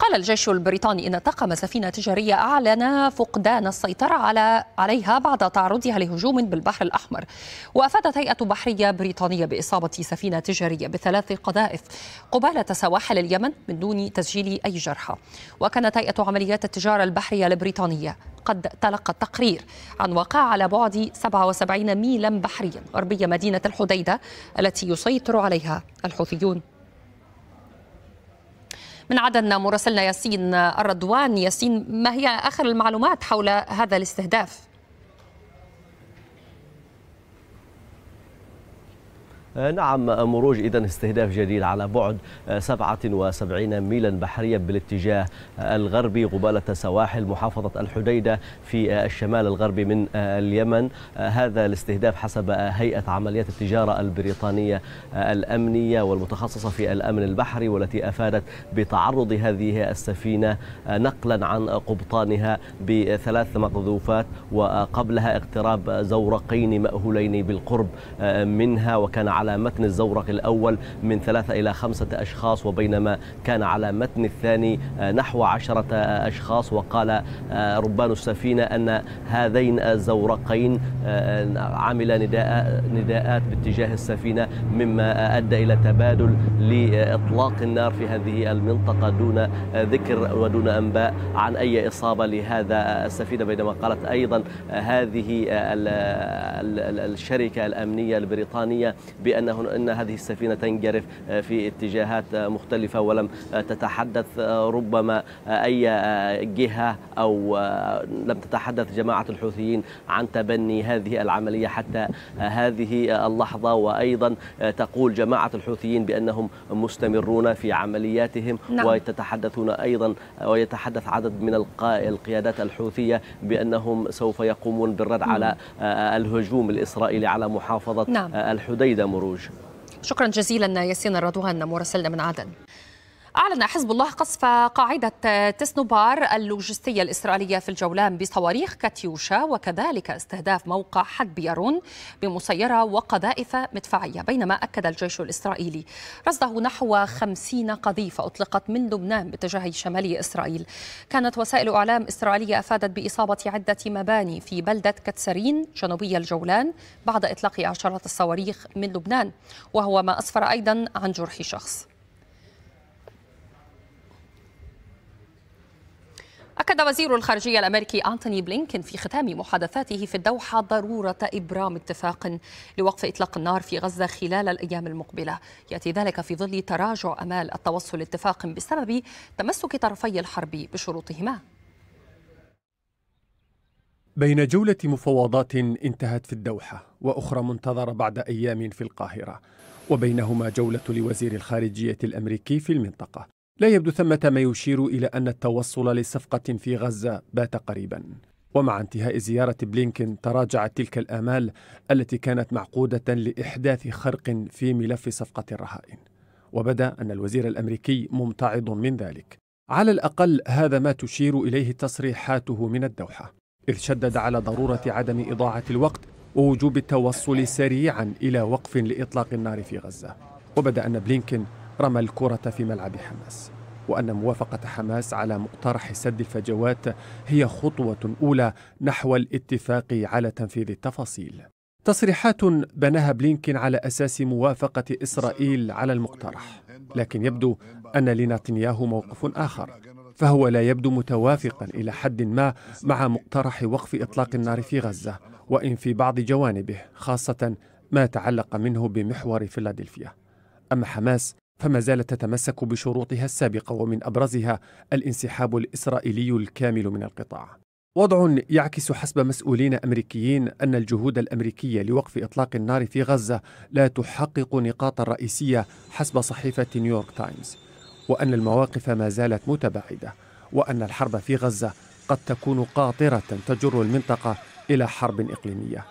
قال الجيش البريطاني إن طاقم سفينة تجارية أعلن فقدان السيطرة على عليها بعد تعرضها لهجوم بالبحر الأحمر وأفادت هيئة بحرية بريطانية بإصابة سفينة تجارية بثلاث قذائف قبالة سواحل اليمن من دون تسجيل أي جرحى وكانت هيئة عمليات التجارة البحرية البريطانية قد تلقت تقرير عن واقع على بعد 77 ميلا بحريا غربي مدينة الحديدة التي يسيطر عليها الحوثيون من عدن مراسلنا ياسين الرضوان ياسين ما هي آخر المعلومات حول هذا الاستهداف؟ آه، نعم مروج إذا استهداف جديد على بعد 77 آه، ميلا بحريا بالاتجاه آه، الغربي قبالة سواحل محافظة الحديدة في الشمال الغربي من اليمن هذا الاستهداف حسب هيئة عمليات التجارة البريطانية الأمنية والمتخصصة في الأمن البحري والتي أفادت بتعرض هذه السفينة نقلا عن قبطانها بثلاث مقذوفات وقبلها اقتراب زورقين مأهولين بالقرب منها وكان على متن الزورق الأول من ثلاثة إلى خمسة أشخاص وبينما كان على متن الثاني آه، نحو عشرة أشخاص وقال آه، ربان السفينة أن هذين الزورقين آه، عمل نداء نداءات باتجاه السفينة مما أدى إلى تبادل لإطلاق النار في هذه المنطقة دون ذكر ودون أنباء عن أي إصابة لهذا السفينة بينما قالت أيضا هذه الشركة الأمنية البريطانية بأن أن هذه السفينة تنجرف آه، في اتجاهات آه، مختلفة ولم آه، تتحدث ربما أي جهة أو لم تتحدث جماعة الحوثيين عن تبني هذه العملية حتى هذه اللحظة وأيضا تقول جماعة الحوثيين بأنهم مستمرون في عملياتهم نعم. ويتحدثون أيضا ويتحدث عدد من القيادات الحوثية بأنهم سوف يقومون بالرد نعم. على الهجوم الإسرائيلي على محافظة نعم. الحديدة الخروج شكرا جزيلا ياسين الرضوان مراسلنا من عدن أعلن حزب الله قصف قاعدة تسنوبار اللوجستية الإسرائيلية في الجولان بصواريخ كاتيوشا وكذلك استهداف موقع حد بيرون بمسيرة وقذائف مدفعية بينما أكد الجيش الإسرائيلي رصده نحو خمسين قذيفة أطلقت من لبنان باتجاه شمالي إسرائيل كانت وسائل أعلام إسرائيلية أفادت بإصابة عدة مباني في بلدة كتسرين جنوبي الجولان بعد إطلاق عشرات الصواريخ من لبنان وهو ما أسفر أيضا عن جرح شخص أكد وزير الخارجية الأمريكي أنتوني بلينكن في ختام محادثاته في الدوحة ضرورة إبرام اتفاق لوقف إطلاق النار في غزة خلال الأيام المقبلة يأتي ذلك في ظل تراجع أمال التوصل لاتفاق بسبب تمسك طرفي الحرب بشروطهما بين جولة مفاوضات انتهت في الدوحة وأخرى منتظرة بعد أيام في القاهرة وبينهما جولة لوزير الخارجية الأمريكي في المنطقة لا يبدو ثمة ما يشير إلى أن التوصل لصفقة في غزة بات قريبا ومع انتهاء زيارة بلينكين تراجعت تلك الآمال التي كانت معقودة لإحداث خرق في ملف صفقة الرهائن وبدا أن الوزير الأمريكي ممتعض من ذلك على الأقل هذا ما تشير إليه تصريحاته من الدوحة إذ شدد على ضرورة عدم إضاعة الوقت ووجوب التوصل سريعا إلى وقف لإطلاق النار في غزة وبدأ أن بلينكين رمى الكرة في ملعب حماس وأن موافقة حماس على مقترح سد الفجوات هي خطوة أولى نحو الاتفاق على تنفيذ التفاصيل تصريحات بناها بلينكين على أساس موافقة إسرائيل على المقترح لكن يبدو أن لنتنياهو موقف آخر فهو لا يبدو متوافقا إلى حد ما مع مقترح وقف إطلاق النار في غزة وإن في بعض جوانبه خاصة ما تعلق منه بمحور فيلادلفيا أما حماس فما زالت تتمسك بشروطها السابقة ومن أبرزها الانسحاب الإسرائيلي الكامل من القطاع وضع يعكس حسب مسؤولين امريكيين ان الجهود الامريكيه لوقف اطلاق النار في غزه لا تحقق نقاطا رئيسيه حسب صحيفه نيويورك تايمز وان المواقف ما زالت متباعده وان الحرب في غزه قد تكون قاطره تجر المنطقه الى حرب اقليميه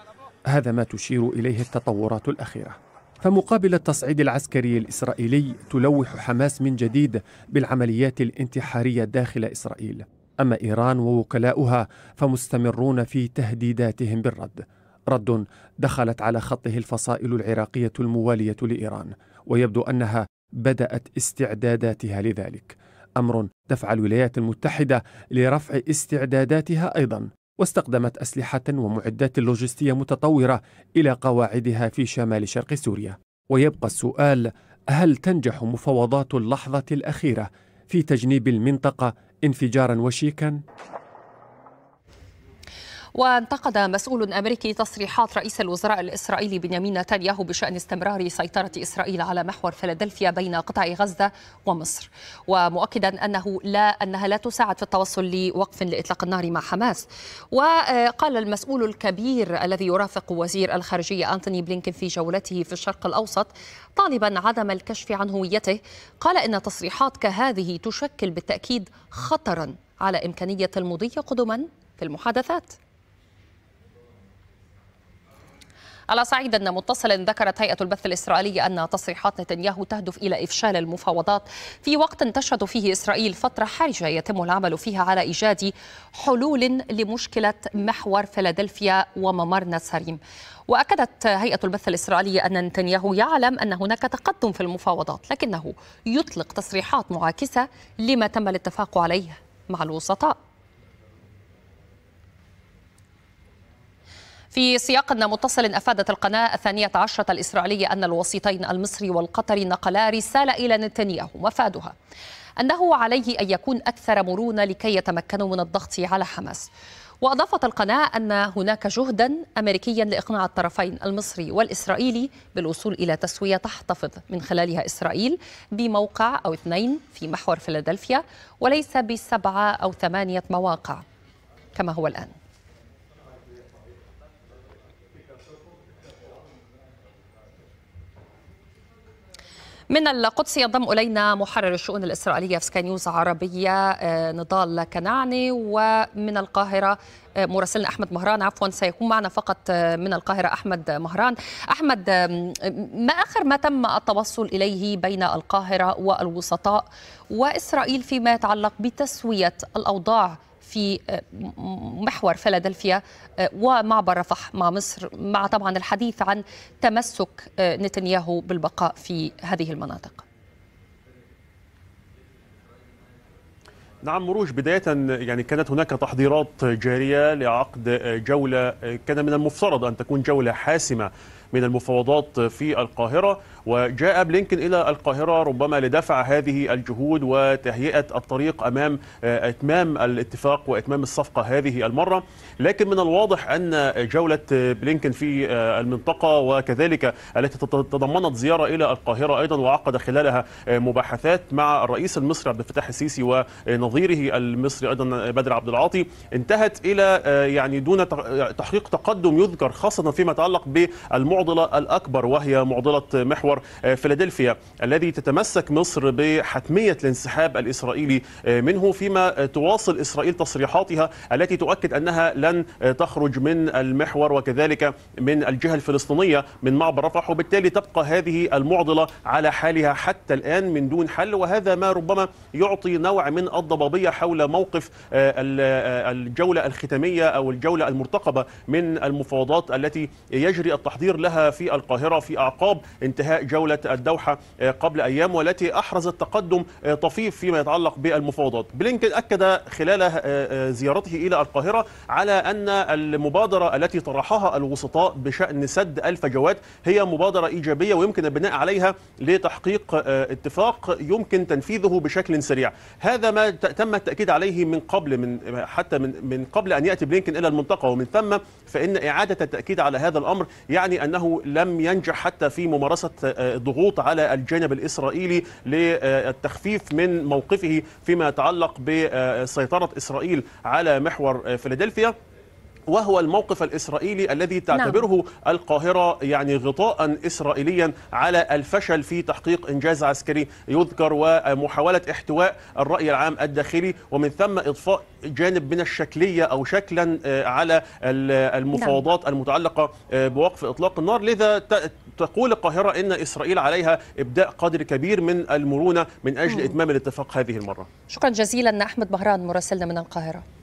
هذا ما تشير اليه التطورات الاخيره فمقابل التصعيد العسكري الاسرائيلي تلوح حماس من جديد بالعمليات الانتحاريه داخل اسرائيل اما ايران ووكلاؤها فمستمرون في تهديداتهم بالرد رد دخلت على خطه الفصائل العراقيه المواليه لايران ويبدو انها بدات استعداداتها لذلك امر دفع الولايات المتحده لرفع استعداداتها ايضا واستخدمت أسلحة ومعدات لوجستية متطورة إلى قواعدها في شمال شرق سوريا ويبقى السؤال هل تنجح مفاوضات اللحظة الأخيرة في تجنيب المنطقة انفجارا وشيكا؟ وانتقد مسؤول أمريكي تصريحات رئيس الوزراء الإسرائيلي بنيامين نتنياهو بشأن استمرار سيطرة إسرائيل على محور فيلادلفيا بين قطاع غزة ومصر ومؤكدا أنه لا أنها لا تساعد في التوصل لوقف لإطلاق النار مع حماس وقال المسؤول الكبير الذي يرافق وزير الخارجية أنتوني بلينكن في جولته في الشرق الأوسط طالبا عدم الكشف عن هويته قال إن تصريحات كهذه تشكل بالتأكيد خطرا على إمكانية المضي قدما في المحادثات على صعيد متصل ذكرت هيئة البث الإسرائيلية أن تصريحات نتنياهو تهدف إلى إفشال المفاوضات في وقت تشهد فيه إسرائيل فترة حرجة يتم العمل فيها على إيجاد حلول لمشكلة محور فيلادلفيا وممر نساريم وأكدت هيئة البث الإسرائيلية أن نتنياهو يعلم أن هناك تقدم في المفاوضات لكنه يطلق تصريحات معاكسة لما تم الاتفاق عليه مع الوسطاء في سياق متصل أفادت القناة الثانية عشرة الإسرائيلية أن الوسيطين المصري والقطري نقلا رسالة إلى نتنياهو مفادها أنه عليه أن يكون أكثر مرونة لكي يتمكنوا من الضغط على حماس وأضافت القناة أن هناك جهدا أمريكيا لإقناع الطرفين المصري والإسرائيلي بالوصول إلى تسوية تحتفظ من خلالها إسرائيل بموقع أو اثنين في محور فيلادلفيا وليس بسبعة أو ثمانية مواقع كما هو الآن من القدس ينضم الينا محرر الشؤون الاسرائيليه في سكاي نيوز عربيه آه، نضال كنعني ومن القاهره آه، مراسلنا احمد مهران عفوا سيكون معنا فقط آه، من القاهره احمد مهران احمد ما اخر ما تم التوصل اليه بين القاهره والوسطاء واسرائيل فيما يتعلق بتسويه الاوضاع في آه، محور فيلادلفيا آه، ومعبر رفح مع مصر مع طبعا الحديث عن تمسك آه، نتنياهو بالبقاء في هذه المناطق نعم مروج بداية يعني كانت هناك تحضيرات جارية لعقد جولة كان من المفترض أن تكون جولة حاسمة من المفاوضات في القاهرة وجاء بلينكن إلى القاهرة ربما لدفع هذه الجهود وتهيئة الطريق أمام آه، إتمام الاتفاق وإتمام الصفقة هذه المرة لكن من الواضح أن جولة بلينكن في آه، المنطقة وكذلك التي تضمنت زيارة إلى القاهرة أيضا وعقد خلالها آه، مباحثات مع الرئيس المصري عبد الفتاح السيسي ونظيره المصري أيضا بدر عبد العاطي انتهت إلى يعني دون تحقيق تقدم يذكر خاصة فيما يتعلق بالمعطى المعضلة الأكبر وهي معضلة محور آه، فيلادلفيا الذي تتمسك مصر بحتمية الانسحاب الإسرائيلي آه، منه فيما آه، تواصل إسرائيل تصريحاتها التي تؤكد أنها لن تخرج من المحور وكذلك من الجهة الفلسطينية من معبر رفح وبالتالي تبقى هذه المعضلة على حالها حتى الآن من دون حل وهذا ما ربما يعطي نوع من الضبابية حول موقف الجولة الختامية أو الجولة المرتقبة من المفاوضات التي يجري التحضير لها لها في القاهرة في أعقاب انتهاء جولة الدوحة آه، قبل أيام والتي أحرزت تقدم آه، طفيف فيما يتعلق بالمفاوضات بلينكن أكد خلال آه، زيارته إلى القاهرة على أن المبادرة التي طرحها الوسطاء بشأن سد الفجوات هي مبادرة إيجابية ويمكن البناء عليها لتحقيق اتفاق يمكن تنفيذه بشكل سريع هذا ما تم التأكيد عليه من قبل من حتى من, من قبل أن يأتي بلينكن إلى المنطقة ومن ثم فإن إعادة التأكيد على هذا الأمر يعني أنه أنه لم ينجح حتى في ممارسة آه، الضغوط على الجانب الإسرائيلي للتخفيف من موقفه فيما يتعلق بسيطرة إسرائيل على محور آه، فيلادلفيا وهو الموقف الإسرائيلي الذي نعم. تعتبره نعم. القاهرة يعني غطاء إسرائيليا على الفشل في تحقيق إنجاز عسكري يذكر ومحاولة احتواء الرأي العام الداخلي ومن ثم إضفاء جانب من الشكلية أو شكلا آه، على المفاوضات نعم. المتعلقة آه، بوقف إطلاق النار لذا تقول القاهرة إن إسرائيل عليها إبداء قدر كبير من المرونة من أجل نعم. إتمام الاتفاق هذه المرة شكرا جزيلا أحمد بهران مراسلنا من القاهرة